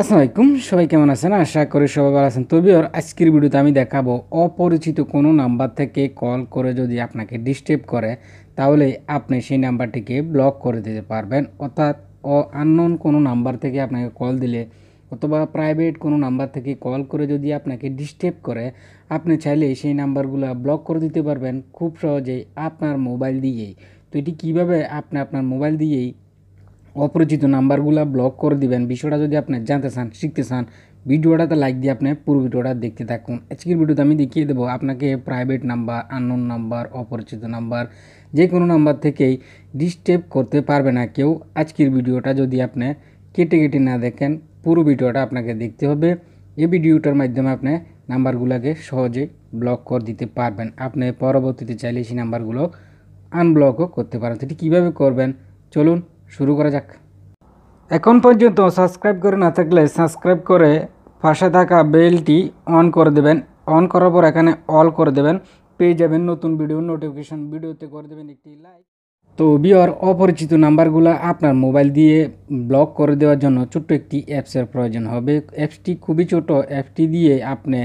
আসসালামাইকুম সবাই কেমন আছেন আশা করি সবাই ভালো আছেন তবে ওর আজকের ভিডিওতে আমি দেখাবো অপরিচিত কোনো নাম্বার থেকে কল করে যদি আপনাকে ডিস্টার্ব করে তাহলে আপনি সেই নাম্বারটিকে ব্লক করে দিতে পারবেন অর্থাৎ অ আননোন কোনো নাম্বার থেকে আপনাকে কল দিলে অথবা প্রাইভেট কোনো নাম্বার থেকে কল করে যদি আপনাকে ডিস্টার্ব করে আপনি চাইলে সেই নাম্বারগুলো ব্লক করে দিতে পারবেন খুব সহজেই আপনার মোবাইল দিয়েই তো এটি কীভাবে আপনি আপনার মোবাইল দিয়েই অপরিচিত নাম্বারগুলো ব্লক করে দিবেন বিষয়টা যদি আপনি জানতে চান শিখতে চান ভিডিওটাতে লাইক দিয়ে আপনি পুরো ভিডিওটা দেখতে থাকুন আজকের ভিডিওতে আমি দেখিয়ে দেবো আপনাকে প্রাইভেট নাম্বার আননোন নাম্বার অপরিচিত নাম্বার যে কোনো নাম্বার থেকেই ডিস্টার্ব করতে পারবে না কেউ আজকের ভিডিওটা যদি আপনি কেটে কেটে না দেখেন পুরো ভিডিওটা আপনাকে দেখতে হবে এই ভিডিওটার মাধ্যমে আপনি নাম্বারগুলোকে সহজে ব্লক করে দিতে পারবেন আপনি পরবর্তীতে চাইলে সেই নাম্বারগুলো আনব্লকও করতে পারেন সেটি কীভাবে করবেন চলুন শুরু করা যাক এখন পর্যন্ত সাবস্ক্রাইব করে না থাকলে সাবস্ক্রাইব করে পাশে থাকা বেলটি অন করে দেবেন অন করার পর এখানে অল করে দেবেন পেয়ে যাবেন নতুন ভিডিও নোটিফিকেশন ভিডিওতে করে দেবেন একটি লাইক তো বিওর অপরিচিত নাম্বারগুলো আপনার মোবাইল দিয়ে ব্লক করে দেওয়ার জন্য ছোট্ট একটি অ্যাপসের প্রয়োজন হবে অ্যাপসটি খুবই ছোট অ্যাপটি দিয়ে আপনি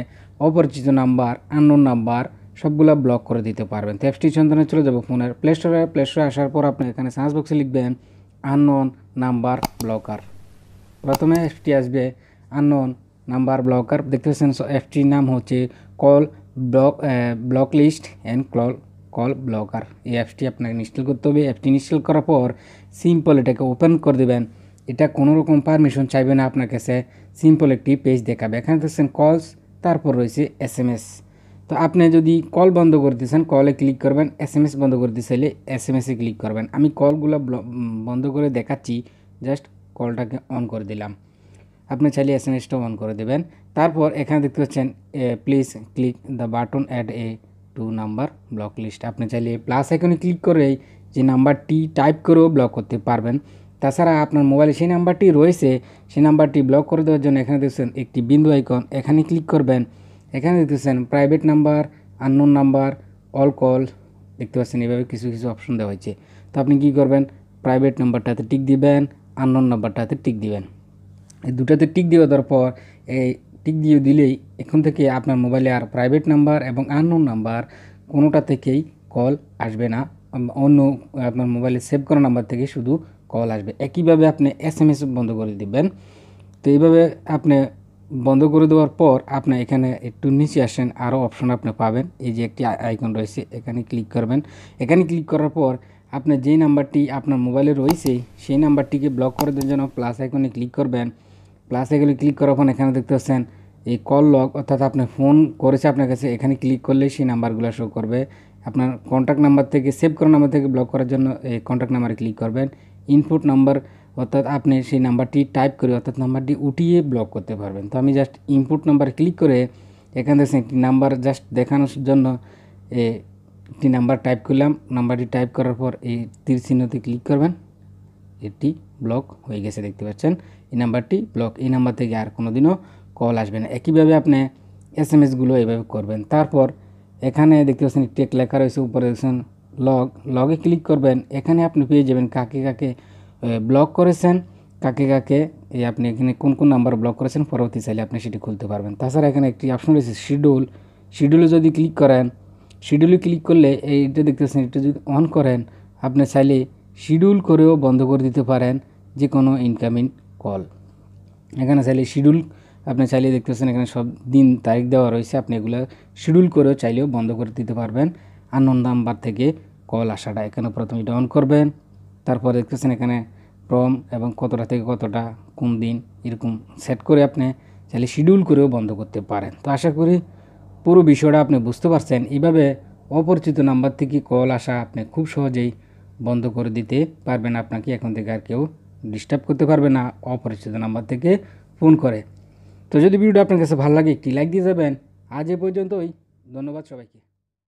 অপরিচিত নাম্বার আননোন নাম্বার সবগুলো ব্লক করে দিতে পারবেন তো অ্যাপসটি সন্ধানে চলে যাবো ফোনের প্লে স্টোরে প্লে স্টোরে আসার পর আপনি এখানে সার্চ বক্সে লিখবেন আননোন নাম্বার ব্লকার প্রথমে এফটি আসবে আননোন নাম্বার ব্লকার দেখতে পাচ্ছেন এফটির নাম হচ্ছে call block block list and call call blocker এই অ্যাপসটি আপনাকে ইনস্টল করতে হবে অ্যাপটি ইনস্টল করার পর সিম্পল এটাকে ওপেন করে দেবেন এটা কোনো রকম পারমিশন চাইবে না আপনার কাছে সিম্পল একটি পেজ দেখাবে এখানে দেখছেন কলস তারপর রয়েছে এস এম এস তো আপনি যদি কল বন্ধ করতে চান কলে ক্লিক করবেন এস এম এস বন্ধ করতে চাইলে এস এম এসে ক্লিক করবেন আমি কলগুলো বন্ধ করে দেখাচ্ছি জাস্ট কলটাকে অন করে দিলাম আপনি চাইলে এস এম এসটাও অন করে দেবেন তারপর এখানে দেখতে পাচ্ছেন please click the button add a to number block list আপনি চাইলে প্লাস এখানে ক্লিক করেই যে নাম্বারটি টাইপ করেও ব্লক করতে পারবেন তাছাড়া আপনার মোবাইলে সেই নাম্বারটি রয়েছে সেই নাম্বারটি ব্লক করে দেওয়ার জন্য এখানে দেখছেন একটি বিন্দু আইকন এখানে ক্লিক করবেন এখানে দেখতেছেন private number unknown number all call দেখতে পাচ্ছেন এভাবে কিছু কিছু অপশন দেওয়া হয়েছে তো আপনি কি করবেন প্রাইভেট নাম্বারটাতে টিক দিবেন আননোন নাম্বারটাতে টিক দিবেন এই দুটাতে টিক দিয়ে দেওয়ার পর এই টিক দিয়ে দিলেই এখন থেকে আপনার মোবাইলে আর প্রাইভেট নাম্বার এবং আননোন নাম্বার কোনোটা থেকেই কল আসবে না অন্য আপনার মোবাইলে সেভ করা নাম্বার থেকে শুধু কল আসবে একইভাবে আপনি এস এম এস বন্ধ করে দিবেন তো এইভাবে আপনি বন্ধ করে দেওয়ার পর আপনি এখানে একটু নিচে আসেন আরও অপশন আপনি পাবেন এই যে একটি আইকন রয়েছে এখানে ক্লিক করবেন এখানে ক্লিক করার পর আপনার যেই নাম্বারটি আপনার মোবাইলে রয়েছে সেই নাম্বারটিকে ব্লক করে দেওয়ার জন্য প্লাস আইকনে ক্লিক করবেন প্লাস আইকনে ক্লিক করার পর এখানে দেখতে পাচ্ছেন এই কল লক অর্থাৎ আপনি ফোন করেছে আপনার কাছে এখানে ক্লিক করলে সেই নাম্বারগুলো শো করবে আপনার কন্ট্যাক্ট নাম্বার থেকে সেভ করা নাম্বার থেকে ব্লক করার জন্য এই কন্ট্যাক্ট নাম্বারে ক্লিক করবেন ইনপুট নাম্বার অর্থাৎ আপনি সেই নাম্বারটি টাইপ করে অর্থাৎ নাম্বারটি উঠিয়ে ব্লক করতে পারবেন তো আমি জাস্ট ইনপুট নাম্বার ক্লিক করে এখান থেকে একটি নাম্বার জাস্ট দেখানোর জন্য একটি নাম্বার টাইপ করলাম নাম্বারটি টাইপ করার পর এই তীর চিহ্নতে ক্লিক করবেন এটি ব্লক হয়ে গেছে দেখতে পাচ্ছেন এই নাম্বারটি ব্লক এই নাম্বার থেকে আর কোনো দিনও কল আসবে না একইভাবে আপনি এস এম এসগুলো এইভাবে করবেন তারপর এখানে দেখতে পাচ্ছেন টেক লেখা রয়েছে উপরে দেখছেন লগ লগে ক্লিক করবেন এখানে আপনি পেয়ে যাবেন কাকে কাকে ব্লক করেছেন কাকে কাকে এই আপনি এখানে কোন কোন নাম্বার ব্লক করেছেন পরবর্তী চাইলে আপনি সেটি খুলতে পারবেন তাছাড়া এখানে একটি অপশন রয়েছে শিডিউল শিডিউলে যদি ক্লিক করেন শিডিউলে ক্লিক করলে এইটা দেখতেছেন এটা যদি অন করেন আপনি চাইলে শিডিউল করেও বন্ধ করে দিতে পারেন যে কোনো ইনকামিং কল এখানে চাইলে শিডিউল আপনি চাইলে দেখতেছেন এখানে সব দিন তারিখ দেওয়া রয়েছে আপনি এগুলো শিডিউল করেও চাইলেও বন্ধ করে দিতে পারবেন আনন্দ নাম্বার থেকে কল আসাটা এখানে প্রথমে এটা অন করবেন তারপর দেখতেছেন এখানে প্রম এবং কতটা থেকে কতটা কোন দিন এরকম সেট করে আপনি চাইলে শিডিউল করেও বন্ধ করতে পারেন তো আশা করি পুরো বিষয়টা আপনি বুঝতে পারছেন এভাবে অপরিচিত নাম্বার থেকে কল আসা আপনি খুব সহজেই বন্ধ করে দিতে পারবেন আপনাকে এখন থেকে আর কেউ ডিস্টার্ব করতে পারবে না অপরিচিত নাম্বার থেকে ফোন করে তো যদি ভিডিওটা আপনার কাছে ভালো লাগে একটি লাইক দিয়ে যাবেন আজ এ পর্যন্তই ধন্যবাদ সবাইকে